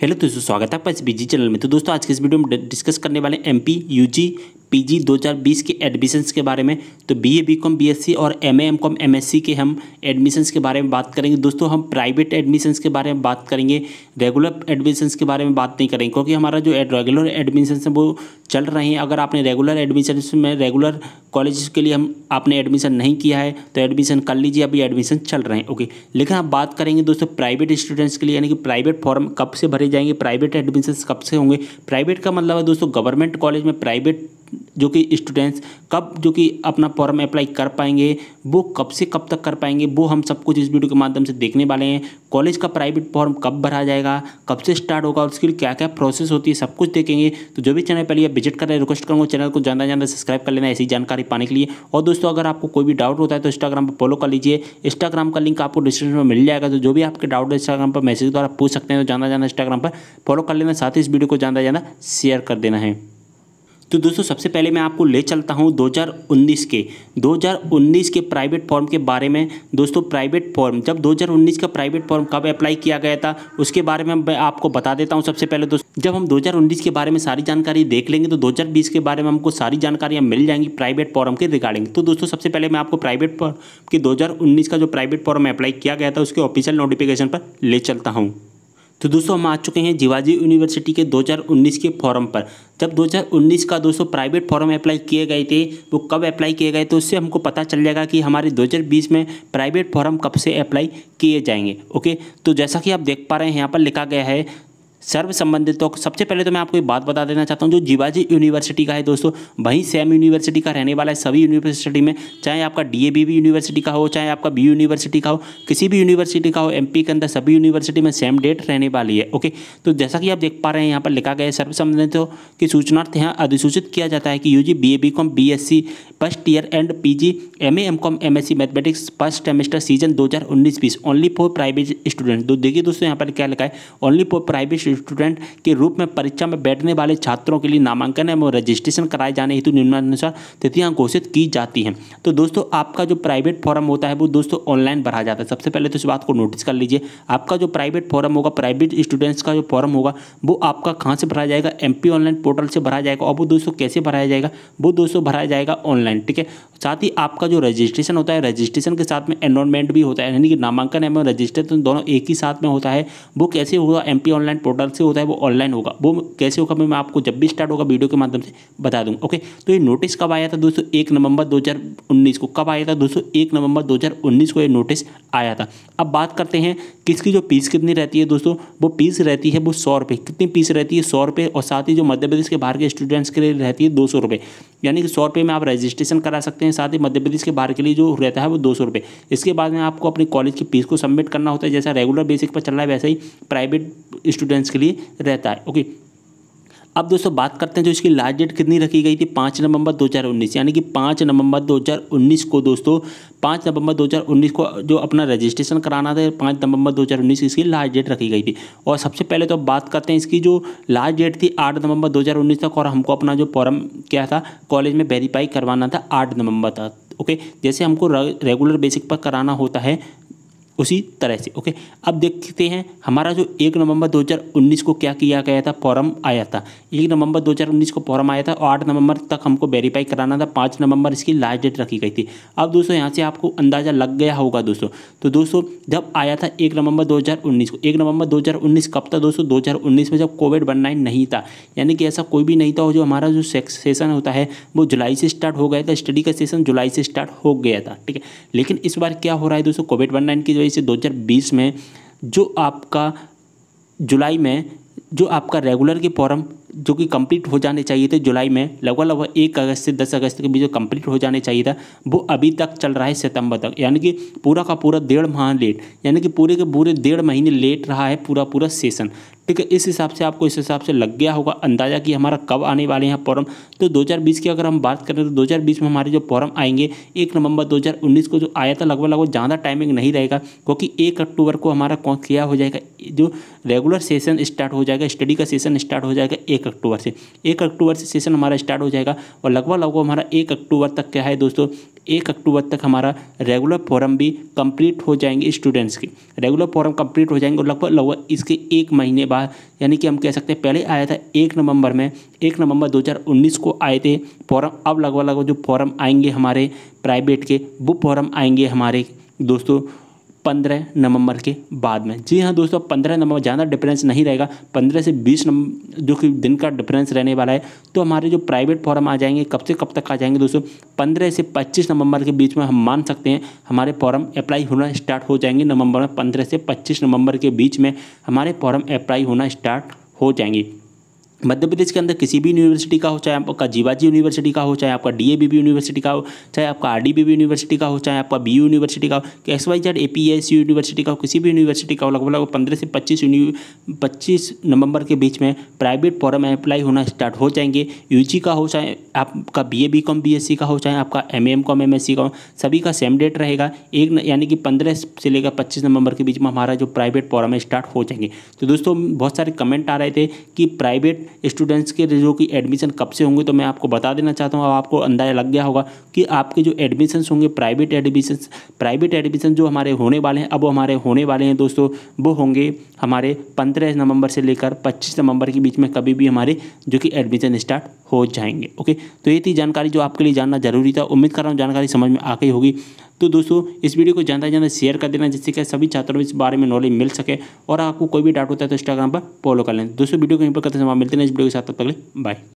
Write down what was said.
hello दोस्तों स्वागत है आपका इस बिजी चैनल में तो दोस्तों आज के इस वीडियो में डिस्कस करने वाले M P U G PG 2020 के एडमिशन्स के बारे में तो बीए बीकॉम बीएससी और एमए एमकॉम एमएससी के हम एडमिशन्स के बारे में बात करेंगे दोस्तों हम प्राइवेट एडमिशन्स के बारे में बात करेंगे रेगुलर एडमिशन्स के बारे में बात नहीं करेंगे क्योंकि हमारा जो रेगुलर एडमिशन है वो चल रहे हैं अगर आपने रेगुलर एडमिशन में रेगुलर कॉलेज के लिए हम आपने एडमिशन नहीं किया है तो एडमिशन कर लीजिए अभी एडमिशन चल रहे हैं ओके लेकिन हम बात करेंगे दोस्तों प्राइवेट स्टूडेंट्स के लिए यानी कि प्राइवेट फॉर्म कब से भरे जाएंगे प्राइवेट एडमिशन कब से होंगे प्राइवेट का मतलब है दोस्तों गवर्नमेंट कॉलेज में प्राइवेट जो कि स्टूडेंट्स कब जो कि अपना फॉर्म अप्लाई कर पाएंगे वो कब से कब तक कर पाएंगे वो हम सब कुछ इस वीडियो के माध्यम से देखने वाले हैं कॉलेज का प्राइवेट फॉर्म कब भरा जाएगा कब से स्टार्ट होगा उसके लिए क्या क्या प्रोसेस होती है सब कुछ देखेंगे तो जो भी चैनल पहले विजिट कर रहे हैं रिक्वेस्ट करूँगा चैनल को ज़्यादा ज़्यादा सब्सक्राइब कर लेना ऐसी जानकारी पाने के लिए और दोस्तों अगर आपको कोई भी डाउट होता है तो इंस्टाग्राम पर फॉलो कर लीजिए इंस्टाग्राम का लिंक आपको डिस्क्रिप्शन में मिल जाएगा तो जो भी आपके डाउट है इंस्टाग्राम पर मैसेज द्वारा पूछ सकते हैं तो ज़्यादा ज़्यादा इंस्टाग्राम पर फॉलो कर लेना साथ ही इस वीडियो को ज़्यादा ज़्यादा शेयर कर देना है तो दोस्तों सबसे पहले मैं आपको ले चलता हूँ 2019 के 2019 के प्राइवेट फॉर्म के बारे में दोस्तों प्राइवेट फॉर्म जब 2019 का प्राइवेट फॉर्म कब अप्लाई किया गया था उसके बारे में मैं आपको बता देता हूँ सबसे पहले दोस्तों जब हम 2019 के बारे में सारी जानकारी देख लेंगे तो 2020 के बारे में हमको सारी जानकारियाँ मिल जाएंगी प्राइवेट फॉर्म के रिगार्डिंग तो दोस्तों सबसे पहले मैं आपको प्राइवेट फॉर्म के दो का जो प्राइवेट फॉर्म अप्लाई किया गया था उसके ऑफिशियल नोटिफिकेशन पर ले चलता हूँ तो दोस्तों हम आ चुके हैं जिवाजी यूनिवर्सिटी के 2019 के फॉर्म पर जब 2019 का दोस्तों प्राइवेट फॉर्म अप्लाई किए गए थे वो कब अप्लाई किए गए तो उससे हमको पता चल जाएगा कि हमारे 2020 में प्राइवेट फॉर्म कब से अप्लाई किए जाएंगे ओके तो जैसा कि आप देख पा रहे हैं यहाँ पर लिखा गया है सर्व संबंधित तो सबसे पहले तो मैं आपको एक बात बता देना चाहता हूँ जो जीवाजी यूनिवर्सिटी का है दोस्तों वहीं सेम यूनिवर्सिटी का रहने वाला है सभी यूनिवर्सिटी में चाहे आपका डी भी यूनिवर्सिटी का हो चाहे आपका बी यूनिवर्सिटी का हो किसी भी यूनिवर्सिटी का हो एम के अंदर सभी यूनिवर्सिटी में सेम डेट रहने वाली है ओके तो जैसा कि आप देख पा रहे हैं यहाँ पर लिखा गया है सर्व संबंधितों की सूचनार्थ यहाँ अधिसूचित किया जाता है कि U G B A B com B S C first year and P G M A M com M S C mathematics first semester season दो हज़ार उन्नीस बीस ओनली फॉर प्राइवेट स्टूडेंट तो देखिए दोस्तों यहाँ पर क्या लिखा है ओनली फॉर प्राइवेट स्टूडेंट के रूप में परीक्षा में बैठने वाले छात्रों के लिए नामांकन एवं रजिस्ट्रेशन कराए जाने हेतु निम्नानुसार तिथियाँ घोषित की जाती हैं तो दोस्तों आपका जो प्राइवेट फॉर्म होता है वो दोस्तों ऑनलाइन भरा जाता है सबसे पहले तो इस बात को नोटिस कर लीजिए आपका जो प्राइवेट फॉर्म होगा प्राइवेट स्टूडेंट्स का जो फॉर्म होगा वो आपका कहाँ से भरा जाएगा एम ऑनलाइन पोर्टल से भरा जाएगा और वो दोस्तों कैसे भराया जाएगा वो दोस्तों भराया जाएगा ऑनलाइन ठीक है साथ ही आपका जो रजिस्ट्रेशन होता है रजिस्ट्रेशन के साथ में एनरोलमेंट भी होता है यानी कि नामांकन एवं रजिस्ट्रेशन दोनों एक ही साथ में होता है वो कैसे होगा एम ऑनलाइन पोर्टल पोर्टल से होता है वो ऑनलाइन होगा वो कैसे होगा मैं आपको जब भी स्टार्ट होगा वीडियो के माध्यम से बता दूँ ओके तो ये नोटिस कब आया था दोस्तों एक नवंबर दो को कब आया था दोस्तों एक नवंबर दो को ये नोटिस आया था अब बात करते हैं किसकी जो पीस कितनी रहती है दोस्तों वो पीस रहती है वो सौ रुपये कितनी पीस रहती है सौ रुपये और साथ ही जो मध्य प्रदेश के बाहर के स्टूडेंट्स के लिए रहती है दो सौ रुपये यानी कि सौ रुपये में आप रजिस्ट्रेशन करा सकते हैं साथ ही मध्य प्रदेश के बाहर के लिए जो रहता है वो दो सौ रुपये इसके बाद में आपको अपने कॉलेज की फीस को सबमिट करना होता है जैसा रेगुलर बेसिक पर चल रहा है वैसे ही प्राइवेट स्टूडेंट्स के लिए रहता है ओके अब दोस्तों बात करते हैं जो इसकी लास्ट डेट कितनी रखी गई थी पाँच नवंबर 2019 यानी कि पाँच नवंबर 2019 को दोस्तों पाँच नवंबर 2019 को जो अपना रजिस्ट्रेशन कराना था पाँच नवंबर 2019 इसकी लास्ट डेट रखी गई थी और सबसे पहले तो बात करते हैं इसकी जो लास्ट डेट थी आठ नवंबर 2019 तक और हमको अपना जो फॉर्म क्या था कॉलेज में वेरीफाई करवाना था आठ नवंबर तक ओके जैसे हमको रेगुलर बेसिक पर कराना होता है उसी तरह से ओके अब देखते हैं हमारा जो एक नवंबर 2019 को क्या किया गया था फॉर्म आया था एक नवंबर 2019 को फॉर्म आया था और आठ नवंबर तक हमको वेरीफाई कराना था पाँच नवंबर इसकी लास्ट डेट रखी गई थी अब दोस्तों यहाँ से आपको अंदाज़ा लग गया होगा दोस्तों तो दोस्तों जब आया था एक नवंबर 2019 को एक नवंबर 2019 कब था दोस्तों दो में जब कोविड वन नहीं था यानी कि ऐसा कोई भी नहीं था जो हमारा जो सेशन होता है वो जुलाई से स्टार्ट हो गया था स्टडी का सेशन जुलाई से स्टार्ट हो गया था ठीक है लेकिन इस बार क्या हो रहा है दोस्तों कोविड वन की से 2020 में जो आपका जुलाई में जो आपका रेगुलर की फॉर्म जो कि कंप्लीट हो जाने चाहिए थे जुलाई में लगभग लगभग एक अगस्त से दस अगस्त के बीच जो कंप्लीट हो जाने चाहिए था वो अभी तक चल रहा है सितंबर तक यानी कि पूरा का पूरा डेढ़ माह लेट यानी कि पूरे के पूरे डेढ़ महीने लेट रहा है पूरा पूरा सेशन ठीक है इस हिसाब से आपको इस हिसाब से लग गया होगा अंदाज़ा कि हमारा कब आने वाले हैं फॉरम तो दो की अगर हम बात करें तो दो में हमारे जो फॉरम आएंगे एक नवंबर दो को जो आया था लगभग लगभग ज़्यादा टाइमिंग नहीं रहेगा क्योंकि एक अक्टूबर को हमारा कौन क्लियर हो जाएगा जो रेगुलर सेशन स्टार्ट हो जाएगा स्टडी का सेशन स्टार्ट हो जाएगा एक अक्टूबर से एक अक्टूबर से सेशन हमारा स्टार्ट हो जाएगा और लगभग लगभग हमारा एक अक्टूबर तक क्या है दोस्तों एक अक्टूबर तक हमारा रेगुलर फॉरम भी कंप्लीट हो जाएंगे स्टूडेंट्स के रेगुलर फॉरम कंप्लीट हो जाएंगे और लगभग लगभग इसके एक महीने बाद यानी कि हम कह सकते हैं पहले आया था एक नवंबर में एक नवंबर 2019 को आए थे फॉरम अब लगभग लगभग जो फॉरम आएंगे हमारे प्राइवेट के वो फॉरम आएंगे हमारे दोस्तों पंद्रह नवंबर के बाद में जी हाँ दोस्तों पंद्रह नवंबर ज़्यादा डिफरेंस नहीं रहेगा पंद्रह से बीस नंबर जो कि दिन का डिफरेंस रहने वाला है तो हमारे जो प्राइवेट फॉर्म आ जाएंगे कब से कब तक आ जाएंगे दोस्तों पंद्रह से पच्चीस नवंबर के बीच में हम मान सकते हैं हमारे फॉर्म अप्लाई होना स्टार्ट हो जाएंगे नवंबर में पंद्रह से पच्चीस नवंबर के बीच में हमारे फॉर्म अप्लाई होना स्टार्ट हो जाएंगे मध्य प्रदेश के अंदर किसी भी यूनिवर्सिटी का हो चाहे आपका जीवाजी यूनिवर्सिटी का हो चाहे आपका डी यूनिवर्सिटी का हो चाहे आपका आर यूनिवर्सिटी का हो चाहे आपका बी यूनिवर्सिटी का हो S Y Z A university का हो किसी भी यूनिवर्सिटी का हो लगभग लगभग पंद्रह से पच्चीस पच्चीस नवंबर के बीच में प्राइवेट फॉर्म अप्लाई होना स्टार्ट हो जाएंगे यू का हो चाहे आपका B A B com B S C का हो चाहे आपका M M com M S C का हो सभी का सेम डेट रहेगा एक यानी कि पंद्रह से लेकर पच्चीस नवंबर के बीच में हमारा जो प्राइवेट फॉर्म है स्टार्ट हो जाएंगे तो दोस्तों बहुत सारे कमेंट आ रहे थे कि प्राइवेट स्टूडेंट्स के जो कि एडमिशन कब से होंगे तो मैं आपको बता देना चाहता हूँ अब आपको अंदाजा लग गया होगा कि आपके जो एडमिशन्स होंगे प्राइवेट एडमिशन प्राइवेट एडमिशन जो हमारे होने वाले हैं अब वो हमारे होने वाले हैं दोस्तों वो होंगे हमारे पंद्रह नवंबर से लेकर पच्चीस नवंबर के बीच में कभी भी हमारे जो कि एडमिशन स्टार्ट हो जाएंगे ओके तो ये थी जानकारी जो आपके लिए जानना जरूरी था उम्मीद कर रहा हूँ जानकारी समझ में आ गई होगी तो दोस्तों इस वीडियो को ज़्यादा से ज़्यादा शेयर कर देना जिससे कि सभी छात्रों को इस बारे में नॉलेज मिल सके और आपको कोई भी डाउट होता है तो इंस्टाग्राम पर फॉलो कर लें दोस्तों वीडियो को यहीं पर करते हैं मिलते हैं इस वीडियो के साथ तब तक बाय